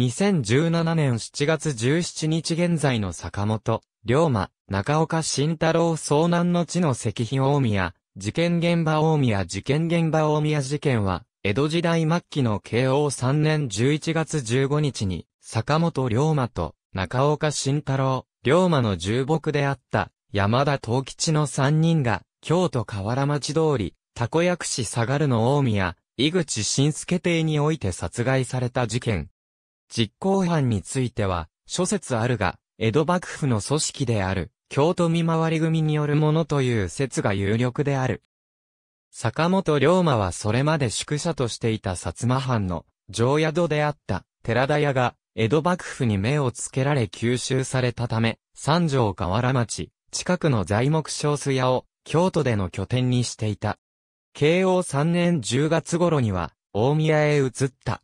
2017年7月17日現在の坂本、龍馬、中岡慎太郎遭難の地の石碑大宮、事件現場大宮事件現場大宮事件は、江戸時代末期の慶応3年11月15日に、坂本龍馬と中岡慎太郎、龍馬の重木であった山田東吉の3人が、京都河原町通り、たこ薬師下がるの大宮、井口新介邸において殺害された事件。実行犯については、諸説あるが、江戸幕府の組織である、京都見回り組によるものという説が有力である。坂本龍馬はそれまで宿舎としていた薩摩藩の常宿であった寺田屋が江戸幕府に目をつけられ吸収されたため、三条河原町、近くの材木小数屋を京都での拠点にしていた。慶応3年10月頃には大宮へ移った。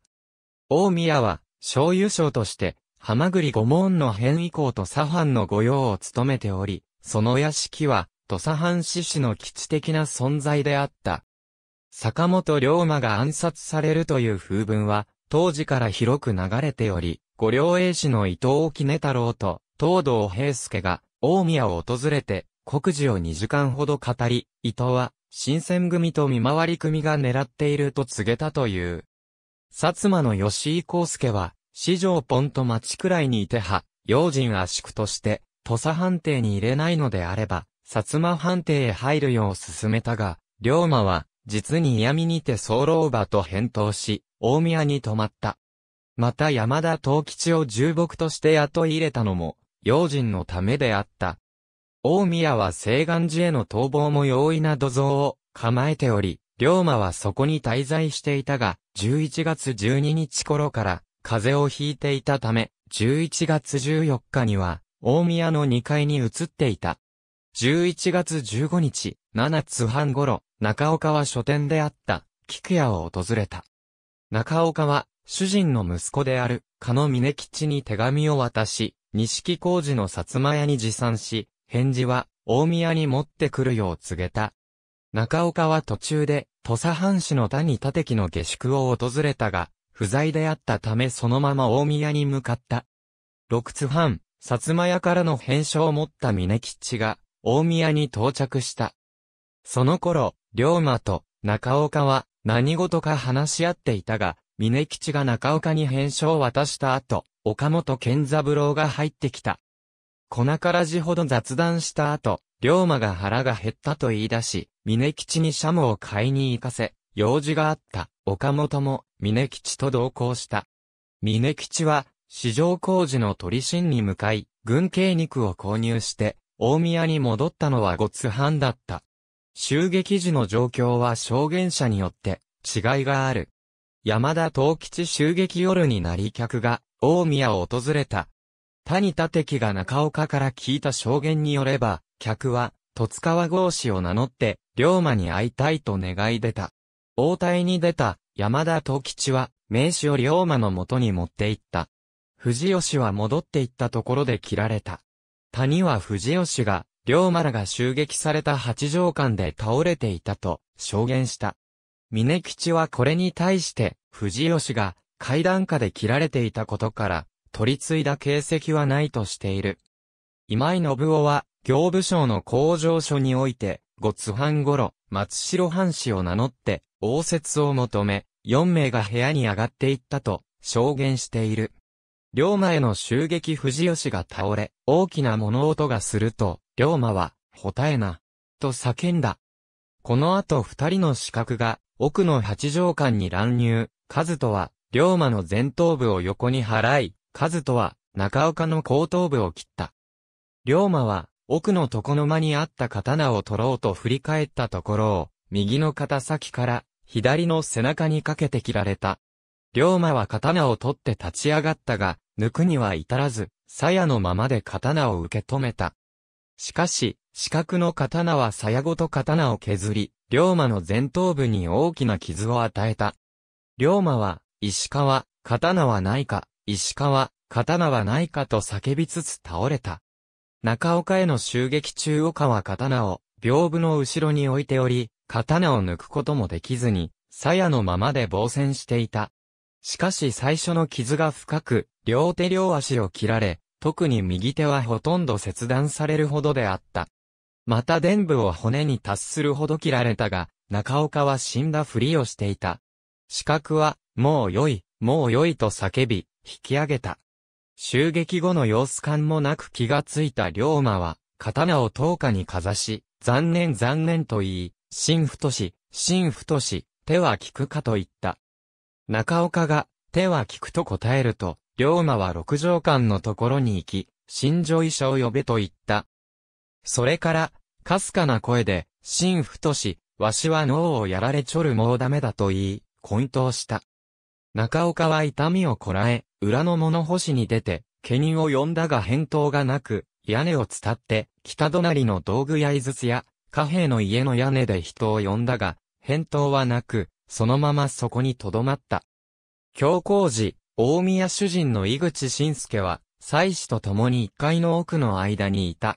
大宮は醤油賞として、ハマグリ御門の変異校と左藩の御用を務めており、その屋敷は、土佐藩志士の基地的な存在であった。坂本龍馬が暗殺されるという風文は、当時から広く流れており、御両栄氏の伊藤沖根太郎と、東堂平介が、大宮を訪れて、国事を2時間ほど語り、伊藤は、新選組と見回り組が狙っていると告げたという。薩摩の吉井康介は、四条ポンと町くらいにいては、用心圧縮として、土佐判定に入れないのであれば、薩摩判定へ入るよう進めたが、龍馬は、実に嫌味にて候馬と返答し、大宮に泊まった。また山田東吉を重木として雇い入れたのも、用心のためであった。大宮は西岸寺への逃亡も容易な土蔵を構えており、龍馬はそこに滞在していたが、11月12日頃から風邪をひいていたため、11月14日には、大宮の2階に移っていた。11月15日、7つ半頃、中岡は書店であった、菊屋を訪れた。中岡は、主人の息子である、加野峰吉に手紙を渡し、錦工事の薩摩屋に持参し、返事は、大宮に持ってくるよう告げた。中岡は途中で、土佐藩士の谷立木の下宿を訪れたが、不在であったためそのまま大宮に向かった。六津藩、薩摩屋からの返書を持った峰吉が、大宮に到着した。その頃、龍馬と中岡は何事か話し合っていたが、峰吉が中岡に返書を渡した後、岡本健三郎が入ってきた。粉からじほど雑談した後、龍馬が腹が減ったと言い出し、峰吉にシャモを買いに行かせ、用事があった岡本も峰吉と同行した。峰吉は、市場工事の取り新に向かい、軍系肉を購入して、大宮に戻ったのはごつ藩だった。襲撃時の状況は証言者によって違いがある。山田東吉襲撃夜になり客が大宮を訪れた。谷立敵が中岡から聞いた証言によれば、客は十津川郷士を名乗って、龍馬に会いたいと願い出た。応対に出た山田藤吉は、名刺を龍馬の元に持って行った。藤吉は戻って行ったところで切られた。谷は藤吉が、龍馬らが襲撃された八条間で倒れていたと証言した。峰吉はこれに対して、藤吉が階段下で切られていたことから、取り継いだ形跡はないとしている。今井信夫は、行部省の工場所において、ご津藩頃、松代藩士を名乗って、応接を求め、四名が部屋に上がっていったと、証言している。龍馬への襲撃藤吉が倒れ、大きな物音がすると、龍馬は、ほたえな、と叫んだ。この後二人の刺客が、奥の八条間に乱入、和人は、龍馬の前頭部を横に払い、和人は、中岡の後頭部を切った。龍馬は、奥の床の間にあった刀を取ろうと振り返ったところを、右の肩先から、左の背中にかけて切られた。龍馬は刀を取って立ち上がったが、抜くには至らず、鞘のままで刀を受け止めた。しかし、四角の刀は鞘ごと刀を削り、龍馬の前頭部に大きな傷を与えた。龍馬は、石川、刀はないか、石川、刀はないかと叫びつつ倒れた。中岡への襲撃中岡は刀を、屏風の後ろに置いており、刀を抜くこともできずに、鞘のままで防戦していた。しかし最初の傷が深く、両手両足を切られ、特に右手はほとんど切断されるほどであった。また伝部を骨に達するほど切られたが、中岡は死んだふりをしていた。四角は、もう良い、もう良いと叫び、引き上げた。襲撃後の様子感もなく気がついた龍馬は、刀を灯下にかざし、残念残念と言い、新太し、新太し、手は利くかと言った。中岡が、手は利くと答えると、龍馬は六条間のところに行き、新女医者を呼べと言った。それから、かすかな声で、新太し、わしは脳をやられちょるもうダメだと言い、混沌した。中岡は痛みをこらえ、裏の物干しに出て、家人を呼んだが返答がなく、屋根を伝って、北隣の道具や井筒や、貨幣の家の屋根で人を呼んだが、返答はなく、そのままそこに留まった。教皇時、大宮主人の井口晋介は、妻子と共に一階の奥の間にいた。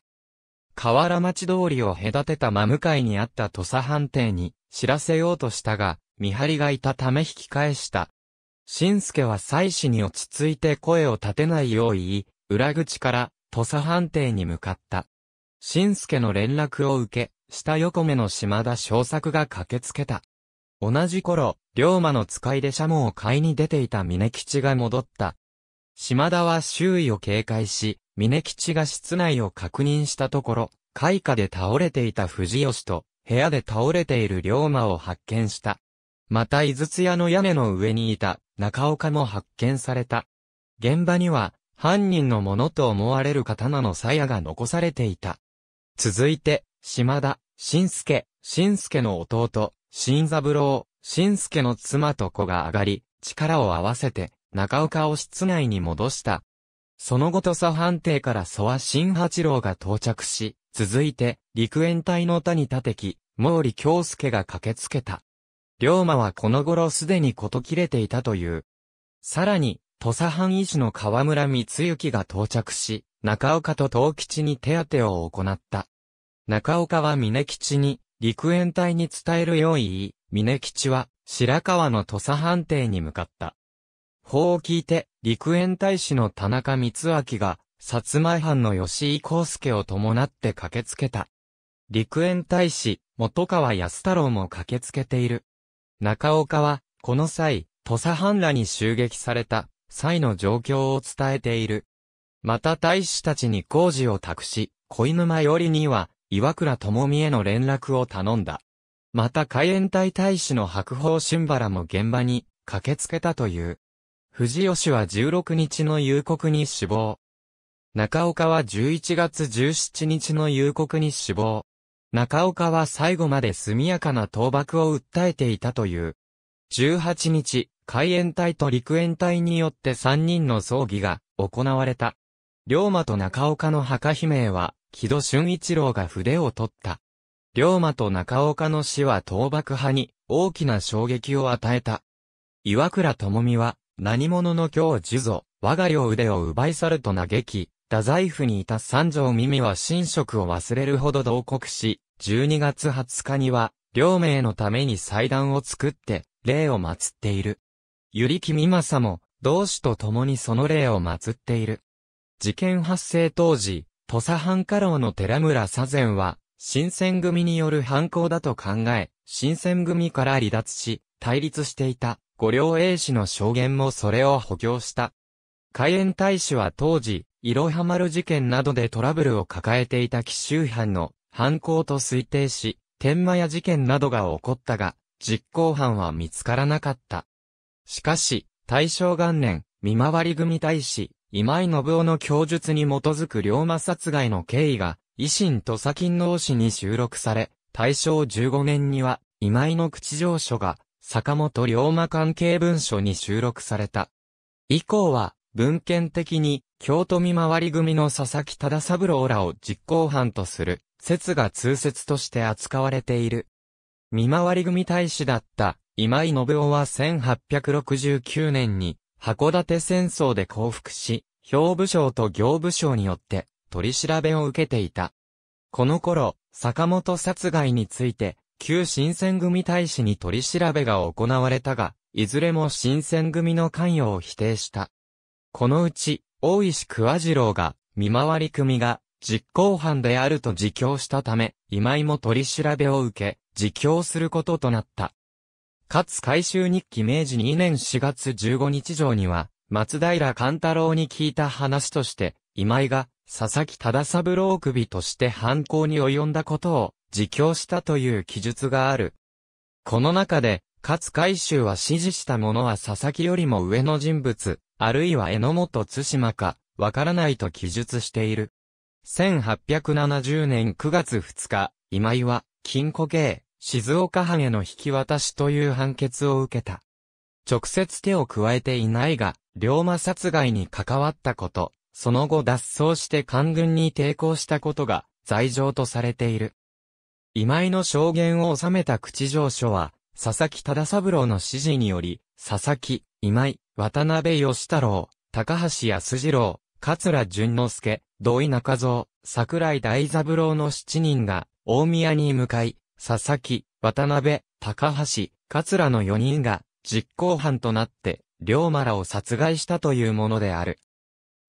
河原町通りを隔てた真向かいにあった土佐藩邸に知らせようとしたが、見張りがいたため引き返した。新助は妻子に落ち着いて声を立てないよう言い、裏口から土佐判定に向かった。新助の連絡を受け、下横目の島田小作が駆けつけた。同じ頃、龍馬の使いでシャモを買いに出ていた峰吉が戻った。島田は周囲を警戒し、峰吉が室内を確認したところ、開花で倒れていた藤吉と、部屋で倒れている龍馬を発見した。また、井筒屋の屋根の上にいた、中岡も発見された。現場には、犯人のものと思われる刀の鞘が残されていた。続いて、島田、新助、新助の弟、新三郎、新助の妻と子が上がり、力を合わせて、中岡を室内に戻した。その後土佐判定から蘇和新八郎が到着し、続いて、陸援隊の谷立木、毛利京介が駆けつけた。龍馬はこの頃すでにこと切れていたという。さらに、土佐藩医師の河村光行が到着し、中岡と東吉に手当てを行った。中岡は峰吉に、陸援隊に伝えるよう言い、峰吉は、白川の土佐藩邸に向かった。法を聞いて、陸援大使の田中光明が、薩摩藩の吉井康介を伴って駆けつけた。陸援大使、元川康太郎も駆けつけている。中岡は、この際、土佐藩らに襲撃された、際の状況を伝えている。また大使たちに工事を託し、犬沼よりには、岩倉智美への連絡を頼んだ。また海援隊大使の白鵬春原も現場に駆けつけたという。藤吉は16日の夕刻に死亡。中岡は11月17日の夕刻に死亡。中岡は最後まで速やかな倒幕を訴えていたという。18日、海援隊と陸援隊によって3人の葬儀が行われた。龍馬と中岡の墓碑銘は、木戸俊一郎が筆を取った。龍馬と中岡の死は倒幕派に大きな衝撃を与えた。岩倉智美は、何者の今日受ぞ、我が領腕を奪い去ると嘆き、太宰府にいた三条耳は寝食を忘れるほど同国し、12月20日には、両名のために祭壇を作って、霊を祀っている。ゆりきみまさも、同志と共にその霊を祀っている。事件発生当時、土佐藩家老の寺村左善は、新選組による犯行だと考え、新選組から離脱し、対立していた、五両英氏の証言もそれを補強した。海援大使は当時、いろは丸事件などでトラブルを抱えていた奇襲犯の犯行と推定し、天満屋事件などが起こったが、実行犯は見つからなかった。しかし、大正元年、見回り組大使、今井信夫の供述に基づく龍馬殺害の経緯が、維新と佐勤王氏に収録され、大正15年には、今井の口上書が、坂本龍馬関係文書に収録された。以降は、文献的に、京都見回り組の佐々木忠三郎らを実行犯とする、説が通説として扱われている。見回り組大使だった今井信夫は1869年に函館戦争で降伏し、兵部省と行部省によって取り調べを受けていた。この頃、坂本殺害について、旧新選組大使に取り調べが行われたが、いずれも新選組の関与を否定した。このうち、大石桑次郎が、見回り組が、実行犯であると自供したため、今井も取り調べを受け、自供することとなった。かつ改修日記明治2年4月15日上には、松平勘太郎に聞いた話として、今井が、佐々木忠三郎首として犯行に及んだことを、自供したという記述がある。この中で、勝海舟は指示した者は佐々木よりも上の人物、あるいは榎本津島か、わからないと記述している。1870年9月2日、今井は、金庫刑、静岡藩への引き渡しという判決を受けた。直接手を加えていないが、龍馬殺害に関わったこと、その後脱走して官軍に抵抗したことが、罪状とされている。今井の証言を収めた口上書は、佐々木忠三郎の指示により、佐々木、今井、渡辺義太郎、高橋安次郎、桂淳之介、土井中蔵、桜井大三郎の7人が、大宮に向かい、佐々木、渡辺、高橋、桂の4人が、実行犯となって、龍馬らを殺害したというものである。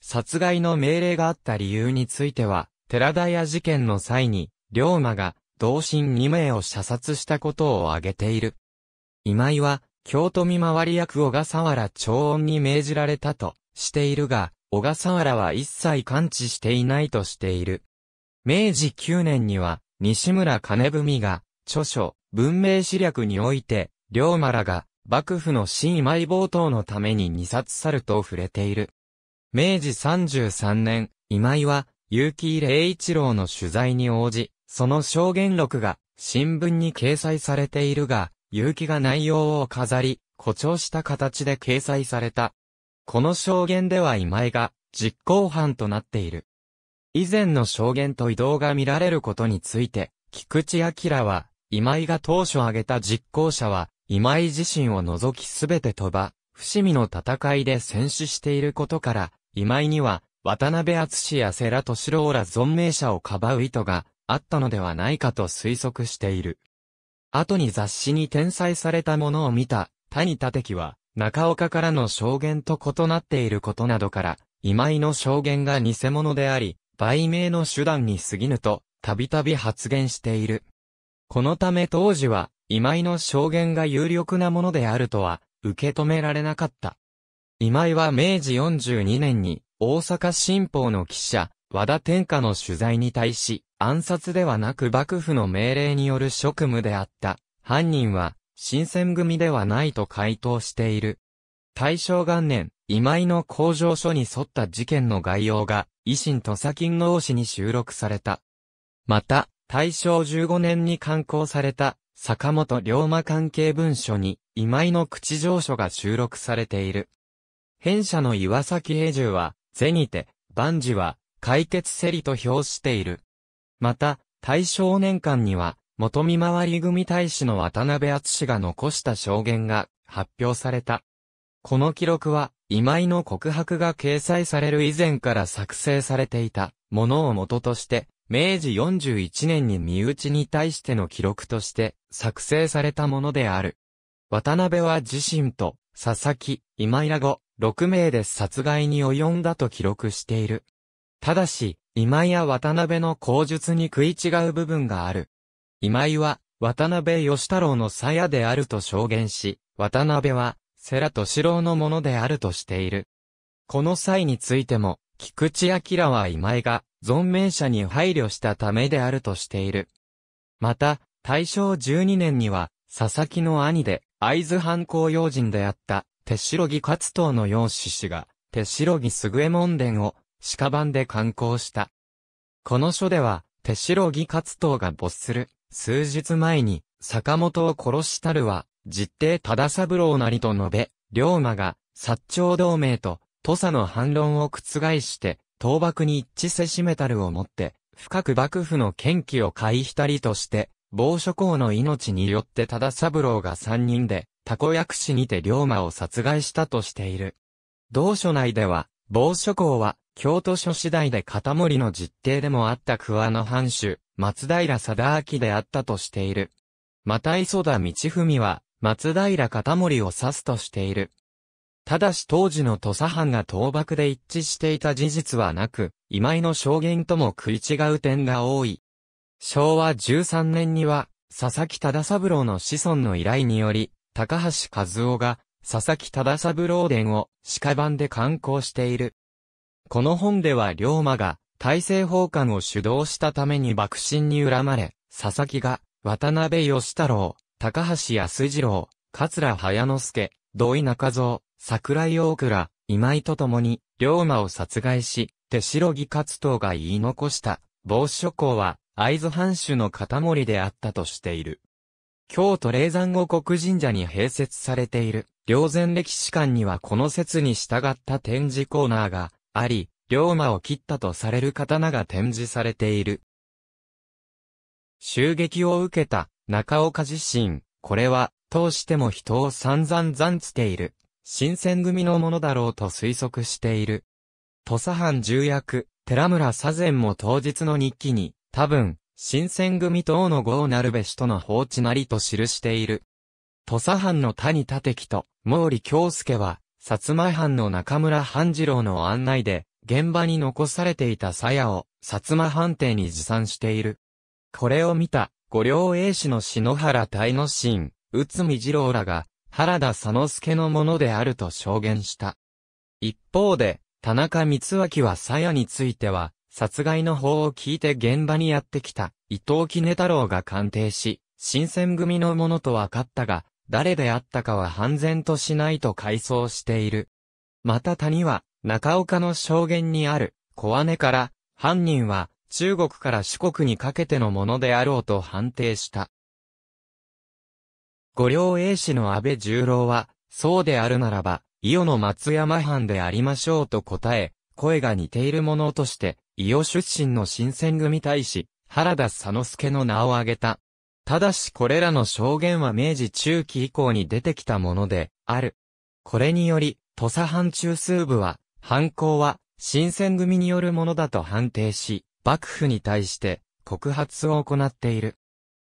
殺害の命令があった理由については、寺田屋事件の際に、龍馬が、同心2名を射殺したことを挙げている。今井は、京都見回り役小笠原長音に命じられたとしているが、小笠原は一切感知していないとしている。明治9年には、西村金文が、著書、文明史略において、龍馬らが、幕府の新埋冒頭のために二冊去ると触れている。明治33年、今井は、結城霊一郎の取材に応じ、その証言録が、新聞に掲載されているが、結城が内容を飾り、誇張した形で掲載された。この証言では今井が実行犯となっている。以前の証言と移動が見られることについて、菊池明は、今井が当初挙げた実行者は、今井自身を除きすべて飛ば、伏見の戦いで戦死していることから、今井には、渡辺厚や世良敏郎ら存命者をかばう意図があったのではないかと推測している。後に雑誌に転載されたものを見た、谷立樹は、中岡からの証言と異なっていることなどから、今井の証言が偽物であり、売名の手段に過ぎぬと、たびたび発言している。このため当時は、今井の証言が有力なものであるとは、受け止められなかった。今井は明治42年に、大阪新報の記者、和田天下の取材に対し、暗殺ではなく幕府の命令による職務であった。犯人は、新選組ではないと回答している。大正元年、今井の工場所に沿った事件の概要が、維新と佐金の王子に収録された。また、大正15年に刊行された、坂本龍馬関係文書に、今井の口上書が収録されている。編者の岩崎平重は、銭にて、万事は、解決せりと評している。また、大正年間には、元見回り組大使の渡辺厚が残した証言が発表された。この記録は、今井の告白が掲載される以前から作成されていたものを元として、明治41年に身内に対しての記録として作成されたものである。渡辺は自身と佐々木、今井ら後、6名で殺害に及んだと記録している。ただし、今井や渡辺の口述に食い違う部分がある。今井は、渡辺義太郎の鞘であると証言し、渡辺は、世良敏郎のものであるとしている。この際についても、菊池明は今井が、存命者に配慮したためであるとしている。また、大正12年には、佐々木の兄で、会津藩公用人であった、手代木勝藤の養子氏が、手代木すぐえ門伝を、鹿版で刊行した。この書では、手代木活動が没する、数日前に、坂本を殺したるは、実弟忠三郎なりと述べ、龍馬が、薩長同盟と、土佐の反論を覆して、倒幕に一致せしめたるをもって、深く幕府の権威を回避たりとして、某諸公の命によって忠三郎が三人で、たこ薬師にて龍馬を殺害したとしている。同書内では、某諸公は、京都書次第で片森の実弟でもあった桑の藩主、松平貞明であったとしている。また磯田道文は、松平片森を指すとしている。ただし当時の土佐藩が倒幕で一致していた事実はなく、今井の証言とも食い違う点が多い。昭和13年には、佐々木忠三郎の子孫の依頼により、高橋和夫が、佐々木忠三郎伝を、鹿版で観光している。この本では龍馬が、大政奉還を主導したために幕臣に恨まれ、佐々木が、渡辺義太郎、高橋安次郎、桂早之助、土井中蔵、桜井大倉、今井と共に、龍馬を殺害し、手白木勝動が言い残した、防諸侯は、会津藩主の片森であったとしている。京都霊山五国神社に併設されている、霊前歴史館にはこの説に従った展示コーナーがあり、龍馬を切ったとされる刀が展示されている。襲撃を受けた中岡自身、これは、通しても人を散々残つている、新選組のものだろうと推測している。土佐藩重役、寺村左前も当日の日記に、多分、新選組等の号なるべしとの放置なりと記している。土佐藩の谷立木と毛利京介は、薩摩藩の中村半次郎の案内で、現場に残されていた鞘を、薩摩藩邸に持参している。これを見た、五両英氏の篠原大之進、内海次郎らが、原田佐之助のものであると証言した。一方で、田中光明は鞘については、殺害の方を聞いて現場にやってきた、伊藤杵太郎が鑑定し、新選組のものと分かったが、誰であったかは判然としないと回想している。また谷は、中岡の証言にある、小姉から、犯人は、中国から四国にかけてのものであろうと判定した。五両英氏の安倍十郎は、そうであるならば、伊予の松山藩でありましょうと答え、声が似ているものとして、伊予出身の新選組大使、原田佐之助の名を挙げた。ただしこれらの証言は明治中期以降に出てきたもので、ある。これにより、土佐藩中枢部は、犯行は、新選組によるものだと判定し、幕府に対して、告発を行っている。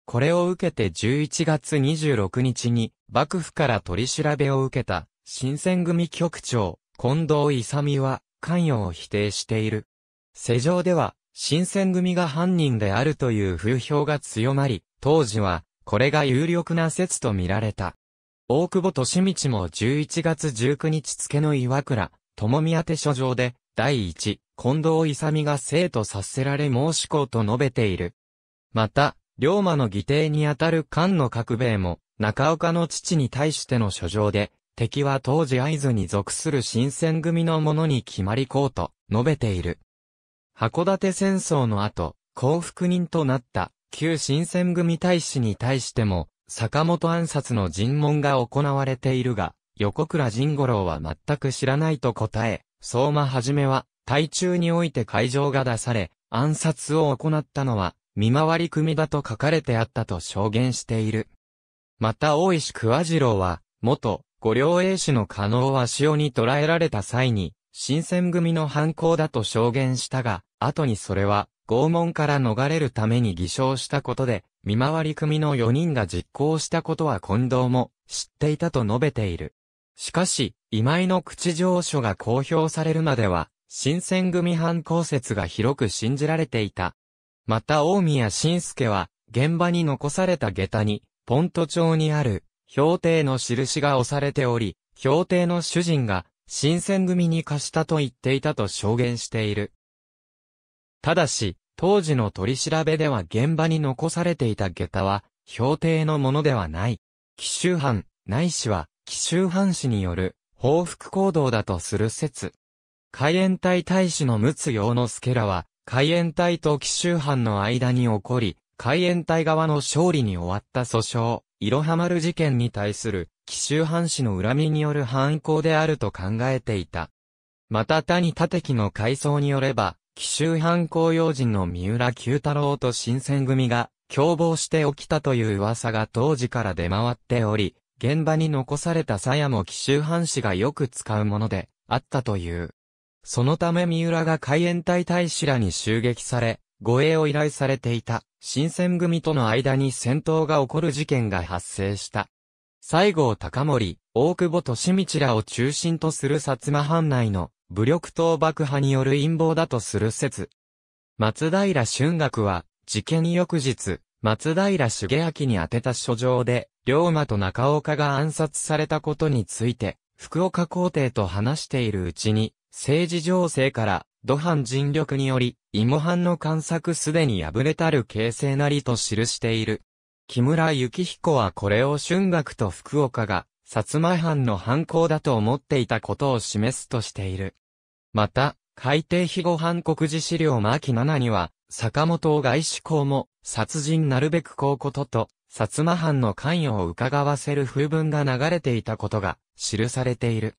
これを受けて11月26日に、幕府から取り調べを受けた、新選組局長、近藤勇は、関与を否定している。世上では、新選組が犯人であるという風評が強まり、当時は、これが有力な説と見られた。大久保利道も11月19日付の岩倉、友宮手書上で、第一、近藤勇が生徒させられ申し子と述べている。また、龍馬の義弟にあたる菅の角兵衛も、中岡の父に対しての書状で、敵は当時合図に属する新選組の者に決まりこうと述べている。函館戦争の後、幸福人となった旧新選組大使に対しても、坂本暗殺の尋問が行われているが、横倉仁五郎は全く知らないと答え、相馬はじめは、対中において会場が出され、暗殺を行ったのは、見回り組だと書かれてあったと証言している。また大石桑次郎は、元、五両英氏の可能は塩に捕らえられた際に、新選組の犯行だと証言したが、後にそれは、拷問から逃れるために偽証したことで、見回り組の4人が実行したことは近藤も知っていたと述べている。しかし、今井の口上書が公表されるまでは、新選組犯行説が広く信じられていた。また大宮晋介は、現場に残された下駄に、ポント町にある、標定の印が押されており、標定の主人が、新選組に貸したと言っていたと証言している。ただし、当時の取り調べでは現場に残されていた下駄は、標定のものではない。奇襲犯、ないしは、奇襲犯氏による、報復行動だとする説。海援隊大使の陸奥洋之助らは、海援隊と奇襲犯の間に起こり、海援隊側の勝利に終わった訴訟、いろは丸事件に対する、奇襲犯氏の恨みによる犯行であると考えていた。また谷立木の回想によれば、紀州藩公用人の三浦九太郎と新選組が共謀して起きたという噂が当時から出回っており、現場に残された鞘も紀州藩士がよく使うものであったという。そのため三浦が海援隊大使らに襲撃され、護衛を依頼されていた新選組との間に戦闘が起こる事件が発生した。西郷隆盛、大久保利道らを中心とする薩摩藩内の武力倒幕派による陰謀だとする説。松平春学は、事件翌日、松平茂明に宛てた書状で、龍馬と中岡が暗殺されたことについて、福岡皇帝と話しているうちに、政治情勢から、土藩尽力により、芋藩の観察すでに敗れたる形勢なりと記している。木村幸彦はこれを春学と福岡が、薩摩藩の犯行だと思っていたことを示すとしている。また、海底非後反告示資料マキ7には、坂本外志公も、殺人なるべく公ことと、薩摩藩の関与を伺わせる風文が流れていたことが、記されている。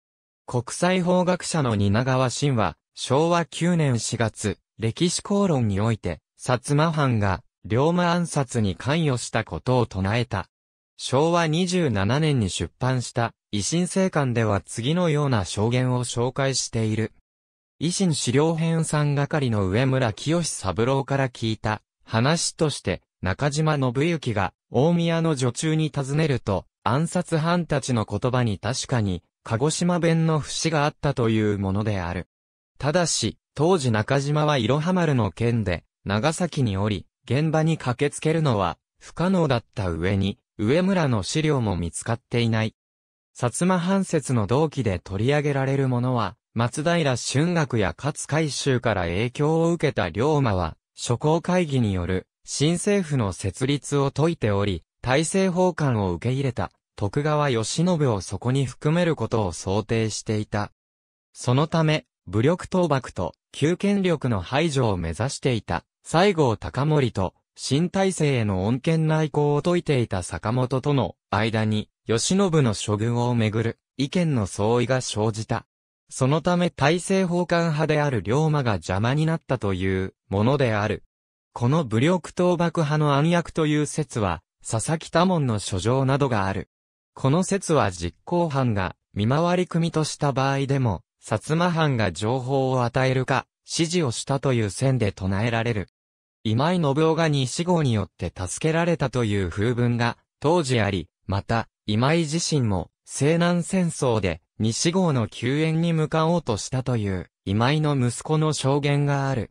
国際法学者の蜷川真は、昭和9年4月、歴史公論において、薩摩藩が、龍馬暗殺に関与したことを唱えた。昭和27年に出版した、維新政官では次のような証言を紹介している。維新資料編ん係の上村清三郎から聞いた話として中島信之が大宮の女中に尋ねると暗殺犯たちの言葉に確かに鹿児島弁の節があったというものである。ただし、当時中島はいろは丸の件で長崎におり、現場に駆けつけるのは不可能だった上に、上村の資料も見つかっていない。薩摩藩説の同期で取り上げられるものは、松平春学や勝海舟から影響を受けた龍馬は、諸侯会議による新政府の設立を説いており、大政奉還を受け入れた徳川慶喜をそこに含めることを想定していた。そのため、武力倒幕と旧権力の排除を目指していた西郷隆盛と新体制への恩恵内向を説いていた坂本との間に、慶喜の処遇をめぐる意見の相違が生じた。そのため大政奉還派である龍馬が邪魔になったというものである。この武力倒幕派の暗躍という説は、佐々木多門の書状などがある。この説は実行犯が見回り組とした場合でも、薩摩藩が情報を与えるか、指示をしたという線で唱えられる。今井信夫が西郷によって助けられたという風文が当時あり、また、今井自身も西南戦争で西郷の救援に向かおうとしたという、今井の息子の証言がある。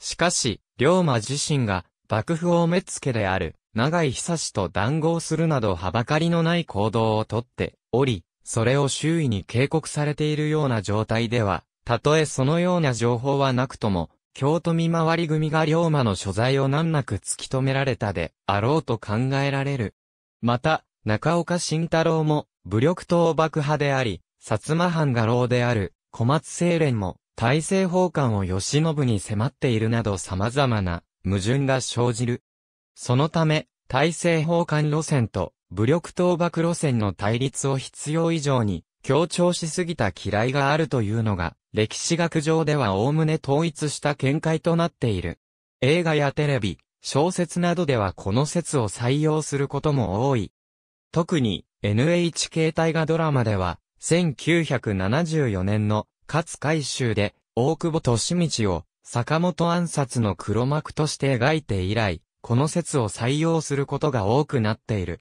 しかし、龍馬自身が、幕府大目付である、長井久志と談合するなどはばかりのない行動をとっており、それを周囲に警告されているような状態では、たとえそのような情報はなくとも、京都見回り組が龍馬の所在を難なく突き止められたであろうと考えられる。また、中岡慎太郎も武力党爆破であり、薩摩藩画廊である小松清廉も大政奉還を慶喜に迫っているなど様々な矛盾が生じる。そのため、大政奉還路線と武力倒幕路線の対立を必要以上に強調しすぎた嫌いがあるというのが、歴史学上では概ね統一した見解となっている。映画やテレビ、小説などではこの説を採用することも多い。特に NHK 大河ドラマでは1974年の勝海舟で、大久保利道を坂本暗殺の黒幕として描いて以来、この説を採用することが多くなっている。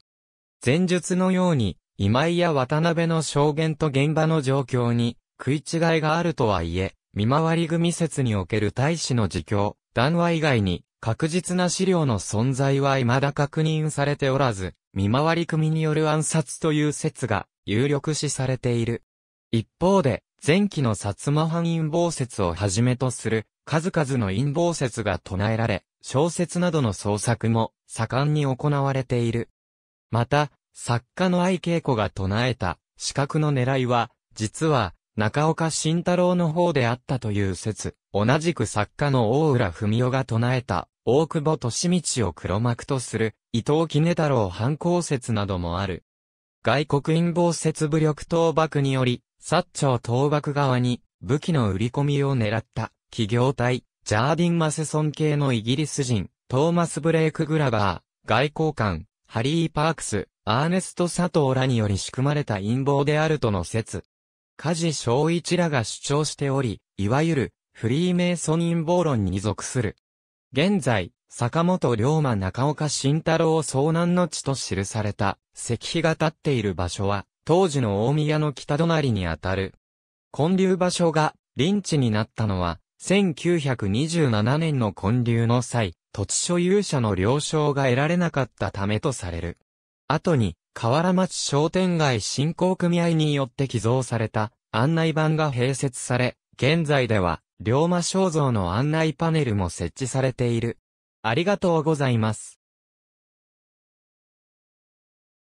前述のように、今井や渡辺の証言と現場の状況に食い違いがあるとはいえ、見回り組説における大使の自供、談話以外に確実な資料の存在は未だ確認されておらず、見回り組による暗殺という説が有力視されている。一方で、前期の薩摩藩陰謀説をはじめとする、数々の陰謀説が唱えられ、小説などの創作も盛んに行われている。また、作家の愛恵子が唱えた、資格の狙いは、実は、中岡慎太郎の方であったという説、同じく作家の大浦文夫が唱えた、大久保利道を黒幕とする、伊藤絹太郎犯行説などもある。外国陰謀説武力倒幕により、薩長倒幕側に武器の売り込みを狙った企業体、ジャーディン・マセソン系のイギリス人、トーマス・ブレイク・グラバー、外交官、ハリー・パークス、アーネスト・佐藤らにより仕組まれた陰謀であるとの説。梶正一らが主張しており、いわゆるフリーメイソン陰謀論に属する。現在、坂本龍馬中岡慎太郎遭難の地と記された石碑が立っている場所は、当時の大宮の北隣にあたる。建立場所が、林地になったのは、1927年の建立の際、土地所有者の了承が得られなかったためとされる。後に、河原町商店街振興組合によって寄贈された案内板が併設され、現在では、龍馬肖像の案内パネルも設置されている。ありがとうございます。